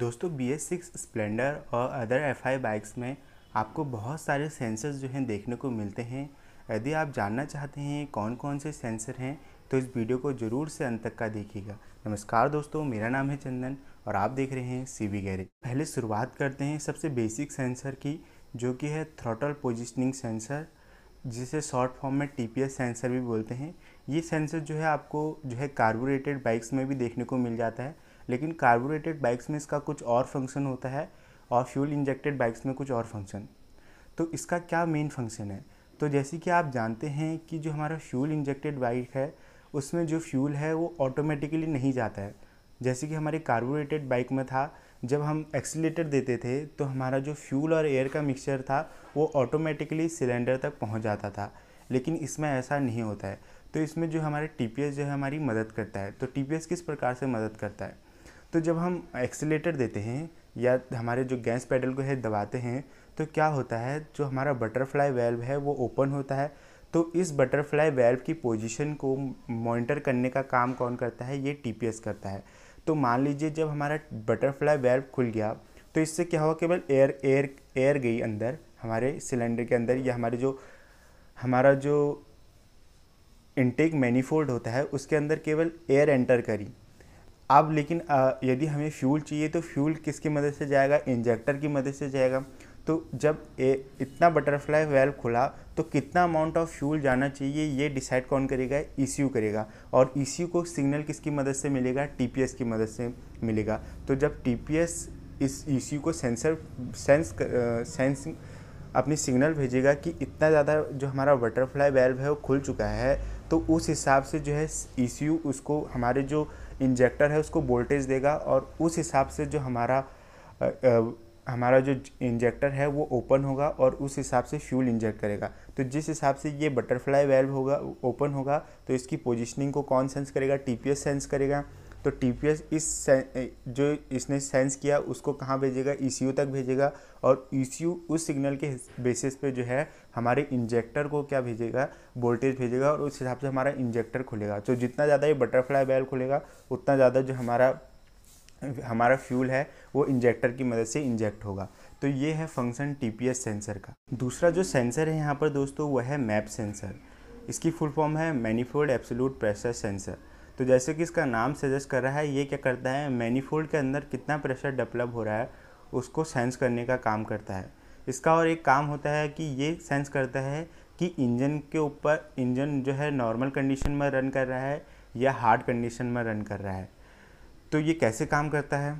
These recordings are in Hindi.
दोस्तों बी एस सिक्स स्प्लेंडर और अदर एफ आई बाइक्स में आपको बहुत सारे सेंसर्स जो हैं देखने को मिलते हैं यदि आप जानना चाहते हैं कौन कौन से सेंसर हैं तो इस वीडियो को ज़रूर से अंत तक का देखिएगा नमस्कार दोस्तों मेरा नाम है चंदन और आप देख रहे हैं सी बी गैरेज पहले शुरुआत करते हैं सबसे बेसिक सेंसर की जो कि है थ्रोटल पोजिशनिंग सेंसर जिसे शॉर्ट फॉर्म में टी पी एस सेंसर भी बोलते हैं ये सेंसर जो है आपको जो है कार्बोरेटेड बाइक्स में भी देखने को मिल जाता है लेकिन कार्बोरेटेड बाइक्स में इसका कुछ और फंक्शन होता है और फ्यूल इंजेक्टेड बाइक्स में कुछ और फंक्शन तो इसका क्या मेन फंक्शन है तो जैसे कि आप जानते हैं कि जो हमारा फ्यूल इंजेक्टेड बाइक है उसमें जो फ्यूल है वो ऑटोमेटिकली नहीं जाता है जैसे कि हमारे कार्बोरेटेड बाइक में था जब हम एक्सीटर देते थे तो हमारा जो फ्यूल और एयर का मिक्सचर था वो ऑटोमेटिकली सिलेंडर तक पहुंच जाता था लेकिन इसमें ऐसा नहीं होता है तो इसमें जो हमारे टी जो है हमारी मदद करता है तो टी किस प्रकार से मदद करता है तो जब हम एक्सीटर देते हैं या हमारे जो गैस पेडल को है दबाते हैं तो क्या होता है जो हमारा बटरफ्लाई वेल्व है वो ओपन होता है तो इस बटरफ्लाई वेल्व की पोजीशन को मॉनिटर करने का काम कौन करता है ये टीपीएस करता है तो मान लीजिए जब हमारा बटरफ्लाई वेल्व खुल गया तो इससे क्या हुआ केवल एयर एयर एयर गई अंदर हमारे सिलेंडर के अंदर या हमारे जो हमारा जो इनटेक मैनीफोल्ड होता है उसके अंदर केवल एयर एंटर करी अब लेकिन यदि हमें फ्यूल चाहिए तो फ्यूल किसकी मदद से जाएगा इंजेक्टर की मदद से जाएगा तो जब ए, इतना बटरफ्लाई वेल्व खुला तो कितना अमाउंट ऑफ फ्यूल जाना चाहिए ये डिसाइड कौन करेगा ई e करेगा और ई e को सिग्नल किसकी मदद से मिलेगा टी की मदद से मिलेगा तो जब टी इस ई e को सेंसर सेंस सेंस अपनी सिग्नल भेजेगा कि इतना ज़्यादा जो हमारा बटरफ्लाई वेल्व है वो खुल चुका है तो उस हिसाब से जो है ई उसको हमारे जो इंजेक्टर है उसको वोल्टेज देगा और उस हिसाब से जो हमारा आ, आ, हमारा जो इंजेक्टर है वो ओपन होगा और उस हिसाब से फ्यूल इंजेक्ट करेगा तो जिस हिसाब से ये बटरफ्लाई वेल्व होगा ओपन होगा तो इसकी पोजीशनिंग को कौन सेंस करेगा टीपीएस सेंस करेगा तो टी इस जो इसने सेंस किया उसको कहाँ भेजेगा ई e तक भेजेगा और ई e उस सिग्नल के बेसिस पे जो है हमारे इंजेक्टर को क्या भेजेगा वोल्टेज भेजेगा और उस हिसाब से हमारा इंजेक्टर खुलेगा तो जितना ज़्यादा ये बटरफ्लाई बैल खुलेगा उतना ज़्यादा जो हमारा हमारा फ्यूल है वो इंजेक्टर की मदद से इंजेक्ट होगा तो ये है फंक्शन टी सेंसर का दूसरा जो सेंसर है यहाँ पर दोस्तों वह है मैप सेंसर इसकी फुल फॉर्म है मैनीफोल्ड एब्सोलूट प्रेशर सेंसर तो जैसे कि इसका नाम सजेस्ट कर रहा है ये क्या करता है मैनीफोल्ड के अंदर कितना प्रेशर डेवलप हो रहा है उसको सेंस करने का काम करता है इसका और एक काम होता है कि ये सेंस करता है कि इंजन के ऊपर इंजन जो है नॉर्मल कंडीशन में रन कर रहा है या हार्ड कंडीशन में रन कर रहा है तो ये कैसे काम करता है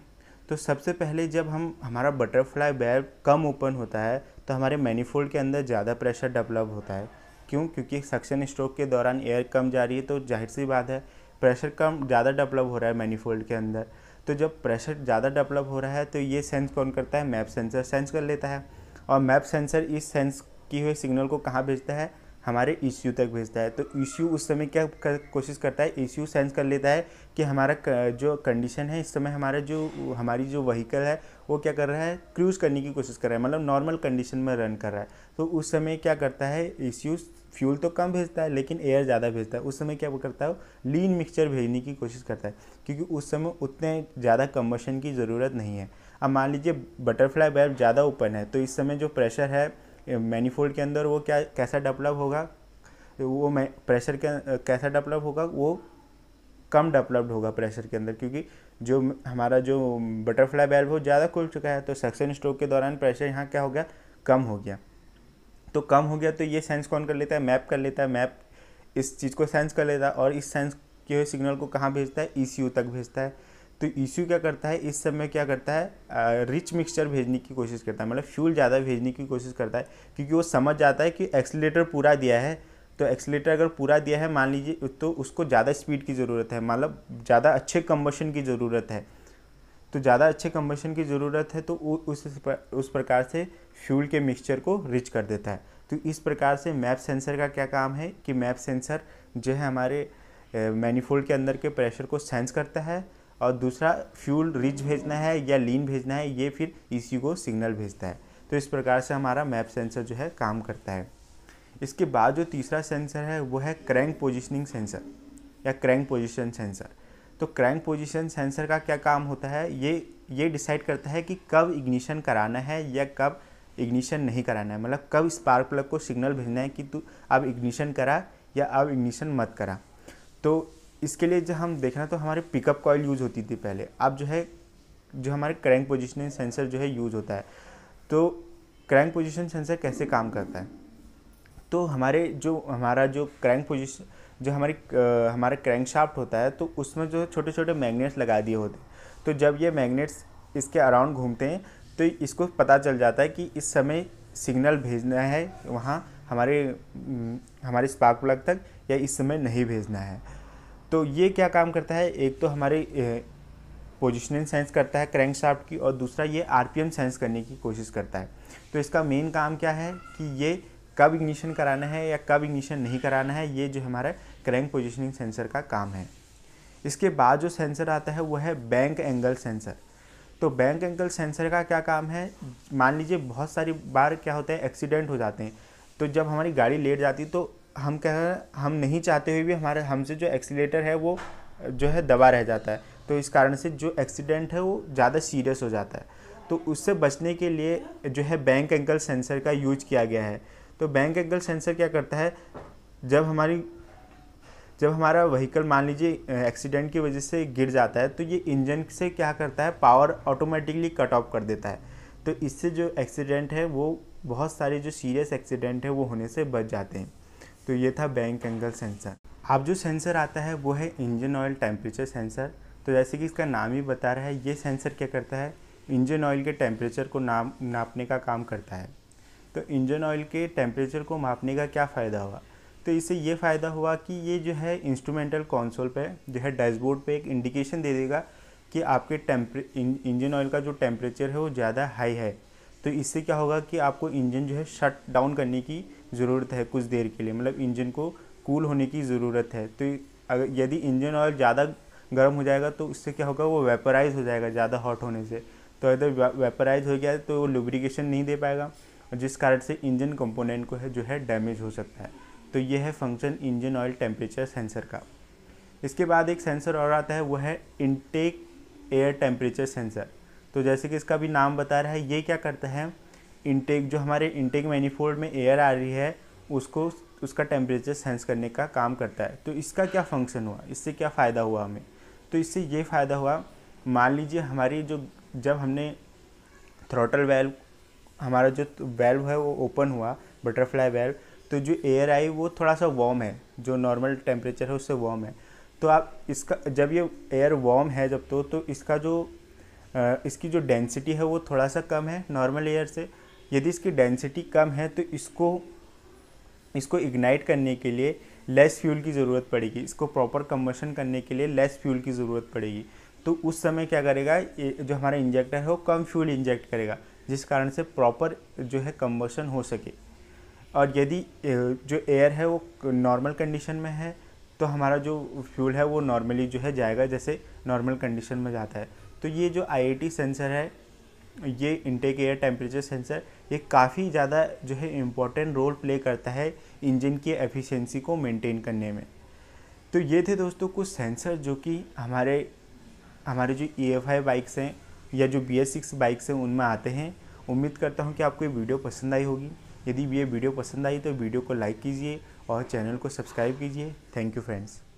तो सबसे पहले जब हम हमारा बटरफ्लाई बैग कम ओपन होता है तो हमारे मैनीफोल्ड के अंदर ज़्यादा प्रेशर डेवलप होता है क्यों क्योंकि सक्शन स्ट्रोक के दौरान एयर कम जा रही है तो जाहिर सी बात है प्रेशर कम ज़्यादा डेवलप हो रहा है मैनीफोल्ड के अंदर तो जब प्रेशर ज़्यादा डेवलप हो रहा है तो ये सेंस कौन करता है मैप सेंसर सेंस कर लेता है और मैप सेंसर इस सेंस की हुए सिग्नल को कहाँ भेजता है हमारे ईसीयू तक भेजता है तो ईसीयू उस समय क्या कर, कोशिश करता है ईसीयू सेंस कर लेता है कि हमारा क, जो कंडीशन है इस समय हमारा जो हमारी जो वहीकल है वो क्या कर रहा है क्रूज़ करने की कोशिश कर रहा है मतलब नॉर्मल कंडीशन में रन कर रहा है तो उस समय क्या करता है ईसीयू फ्यूल तो कम भेजता है लेकिन एयर ज़्यादा भेजता है उस समय क्या करता है लीन मिक्सचर भेजने की कोशिश करता है क्योंकि उस समय उतने ज़्यादा कम्बशन की ज़रूरत नहीं है अब मान लीजिए बटरफ्लाई बैब ज़्यादा ओपन है तो इस समय जो प्रेशर है मैनीफोल्ड के अंदर वो क्या कैसा डेवलप होगा वो प्रेशर के कैसा डेवलप होगा वो कम डेवलप्ड होगा प्रेशर के अंदर क्योंकि जो हमारा जो बटरफ्लाई बैल्ब हो ज़्यादा खुल चुका है तो सक्शन स्ट्रोक के दौरान प्रेशर यहाँ क्या हो गया कम हो गया तो कम हो गया तो ये सेंस कौन कर लेता है मैप कर लेता है मैप इस चीज़ को सेंस कर लेता है और इस सेंस के सिग्नल को कहाँ भेजता है ई e तक भेजता है तो ईश्यू क्या करता है इस समय क्या करता है आ, रिच मिक्सचर भेजने की कोशिश करता है मतलब फ्यूल ज़्यादा भेजने की कोशिश करता है क्योंकि वो समझ जाता है कि एक्सीटर पूरा दिया है तो एक्सीटर अगर पूरा दिया है मान लीजिए तो उसको ज़्यादा स्पीड की ज़रूरत है मतलब ज़्यादा अच्छे कम्बशन की ज़रूरत है तो ज़्यादा अच्छे कम्बशन की ज़रूरत है तो उस पर, उस प्रकार से फ्यूल के मिक्सचर को रिच कर देता है तो इस प्रकार से मैप सेंसर का क्या काम है कि मैप सेंसर जो है हमारे मैनीफोल्ड के अंदर के प्रेशर को सेंस करता है और दूसरा फ्यूल रिच भेजना है या लीन भेजना है ये फिर ई e को सिग्नल भेजता है तो इस प्रकार से हमारा मैप सेंसर जो है काम करता है इसके बाद जो तीसरा सेंसर है वो है क्रैंक पोजिशनिंग सेंसर या क्रैंक पोजिशन सेंसर तो क्रैंक पोजिशन सेंसर का क्या काम होता है ये ये डिसाइड करता है कि कब इग्निशन कराना है या कब इग्निशन नहीं कराना है मतलब कब स्पार्क प्लग को सिग्नल भेजना है कि तू अब इग्निशन करा या अब इग्निशन मत करा तो इसके लिए जब हम देखना तो हमारे पिकअप कॉयल यूज़ होती थी पहले अब जो है जो हमारे क्रैंक पोजिशनिंग सेंसर जो है यूज़ होता है तो क्रैंक पोजिशन सेंसर कैसे काम करता है तो हमारे जो हमारा जो क्रैंक पोजिशन जो हमारी हमारा क्रैंक शाफ्ट होता है तो उसमें जो छोटे छोटे मैग्नेट्स लगा दिए होते हैं तो जब ये मैग्नेट्स इसके अराउंड घूमते हैं तो इसको पता चल जाता है कि इस समय सिग्नल भेजना है वहाँ हमारे हमारे स्पार्क प्लग तक या इस समय नहीं भेजना है तो ये क्या काम करता है एक तो हमारे पोजिशनिंग सेंस करता है क्रैंक शाफ्ट की और दूसरा ये आरपीएम सेंस करने की कोशिश करता है तो इसका मेन काम क्या है कि ये कब इग्निशन कराना है या कब इग्निशन नहीं कराना है ये जो हमारा क्रैंक पोजिशनिंग सेंसर का काम है इसके बाद जो सेंसर आता है वो है बैंक एंगल सेंसर तो बैंक एंगल सेंसर का क्या काम है मान लीजिए बहुत सारी बार क्या होता है एक्सीडेंट हो जाते हैं तो जब हमारी गाड़ी लेट जाती है तो हम कह हम नहीं चाहते हुए भी हमारे हमसे जो एक्सीटर है वो जो है दबा रह जाता है तो इस कारण से जो एक्सीडेंट है वो ज़्यादा सीरियस हो जाता है तो उससे बचने के लिए जो है बैंक एंगल सेंसर का यूज किया गया है तो बैंक एंगल सेंसर क्या करता है जब हमारी जब हमारा वहीकल मान लीजिए एक्सीडेंट की वजह से गिर जाता है तो ये इंजन से क्या करता है पावर ऑटोमेटिकली कट ऑफ कर देता है तो इससे जो एक्सीडेंट है वो बहुत सारे जो सीरियस एक्सीडेंट है वो होने से बच जाते हैं तो ये था बैंक एंगल सेंसर अब जो सेंसर आता है वो है इंजन ऑयल टेम्परेचर सेंसर तो जैसे कि इसका नाम ही बता रहा है ये सेंसर क्या करता है इंजन ऑयल के टेम्परेचर को नाम नापने का काम करता है तो इंजन ऑयल के टेम्परेचर को मापने का क्या फ़ायदा हुआ तो इससे ये फ़ायदा हुआ कि ये जो है इंस्ट्रूमेंटल कॉन्सोल पे जो है डैशबोर्ड पे एक इंडिकेशन दे देगा कि आपके टेम्परे इंजन ऑयल का जो टेम्परेचर है वो ज़्यादा हाई है तो इससे क्या होगा कि आपको इंजन जो है शट डाउन करने की ज़रूरत है कुछ देर के लिए मतलब इंजन को कूल होने की ज़रूरत है तो अगर यदि इंजन ऑयल ज़्यादा गर्म हो जाएगा तो उससे क्या होगा वो वेपराइज हो जाएगा ज़्यादा हॉट होने से तो अगर वेपराइज हो गया तो वो लुब्रिकेशन नहीं दे पाएगा और जिस कारण से इंजन कंपोनेंट को है जो है डैमेज हो सकता है तो ये है function engine oil temperature sensor का इसके बाद एक सेंसर और आता है वो है इनटेक एयर टेम्परेचर सेंसर तो जैसे कि इसका भी नाम बता रहा है ये क्या करता है इनटेक जो हमारे इनटेक मैनीफोल्ड में एयर आ रही है उसको उसका टेम्परेचर सेंस करने का काम करता है तो इसका क्या फंक्शन हुआ इससे क्या फ़ायदा हुआ हमें तो इससे ये फ़ायदा हुआ मान लीजिए हमारी जो जब हमने थ्रोटल वेल्व हमारा जो वेल्व है वो ओपन हुआ बटरफ्लाई वेल्व तो जो एयर आई वो थोड़ा सा वार्म है जो नॉर्मल टेम्परेचर है उससे वार्म है तो आप इसका जब ये एयर वार्म है जब तो तो इसका जो इसकी जो डेंसिटी है वो थोड़ा सा कम है नॉर्मल एयर से यदि इसकी डेंसिटी कम है तो इसको इसको इग्नाइट करने के लिए लेस फ्यूल की ज़रूरत पड़ेगी इसको प्रॉपर कम्बशन करने के लिए लेस फ्यूल की ज़रूरत पड़ेगी तो उस समय क्या करेगा जो हमारा इंजेक्टर है वो कम फ्यूल इंजेक्ट करेगा जिस कारण से प्रॉपर जो है कम्बशन हो सके और यदि जो एयर है वो नॉर्मल कंडीशन में है तो हमारा जो फ्यूल है वो नॉर्मली जो है जाएगा जैसे नॉर्मल कंडीशन में जाता है तो ये जो आई सेंसर है ये इंटेक एयर टेम्परेचर सेंसर ये काफ़ी ज़्यादा जो है इम्पोर्टेंट रोल प्ले करता है इंजन की एफिशिएंसी को मेंटेन करने में तो ये थे दोस्तों कुछ सेंसर जो कि हमारे हमारे जो ई एफ आई बाइक्स हैं या जो बी एस सिक्स बाइक्स हैं उनमें आते हैं उम्मीद करता हूँ कि आपको ये वीडियो पसंद आई होगी यदि ये वीडियो पसंद आई तो वीडियो को लाइक कीजिए और चैनल को सब्सक्राइब कीजिए थैंक यू फ्रेंड्स